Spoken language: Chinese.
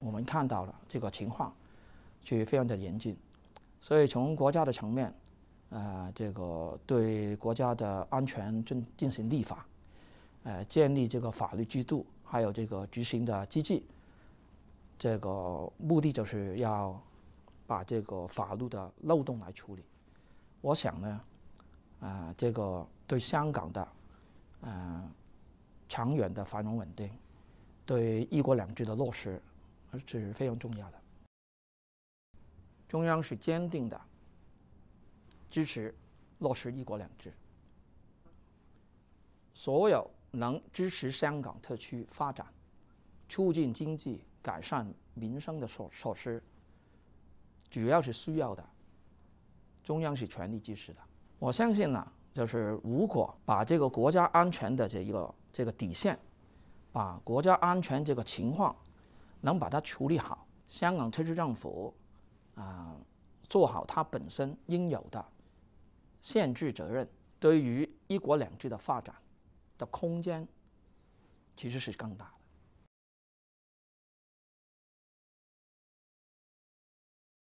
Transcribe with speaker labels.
Speaker 1: 我们看到了这个情况，就非常的严峻，所以从国家的层面，啊，这个对国家的安全进进行立法，呃，建立这个法律制度，还有这个执行的机制，这个目的就是要把这个法律的漏洞来处理。我想呢，啊，这个对香港的，呃，长远的繁荣稳定，对“一国两制”的落实。是非常重要的。中央是坚定的支持落实“一国两制”，所有能支持香港特区发展、促进经济、改善民生的措措施，主要是需要的。中央是全力支持的。我相信呢，就是如果把这个国家安全的这一个这个底线，把国家安全这个情况。能把它处理好，香港特区政府啊，做好它本身应有的限制责任，对于一国两制的发展的空间，其实是更大。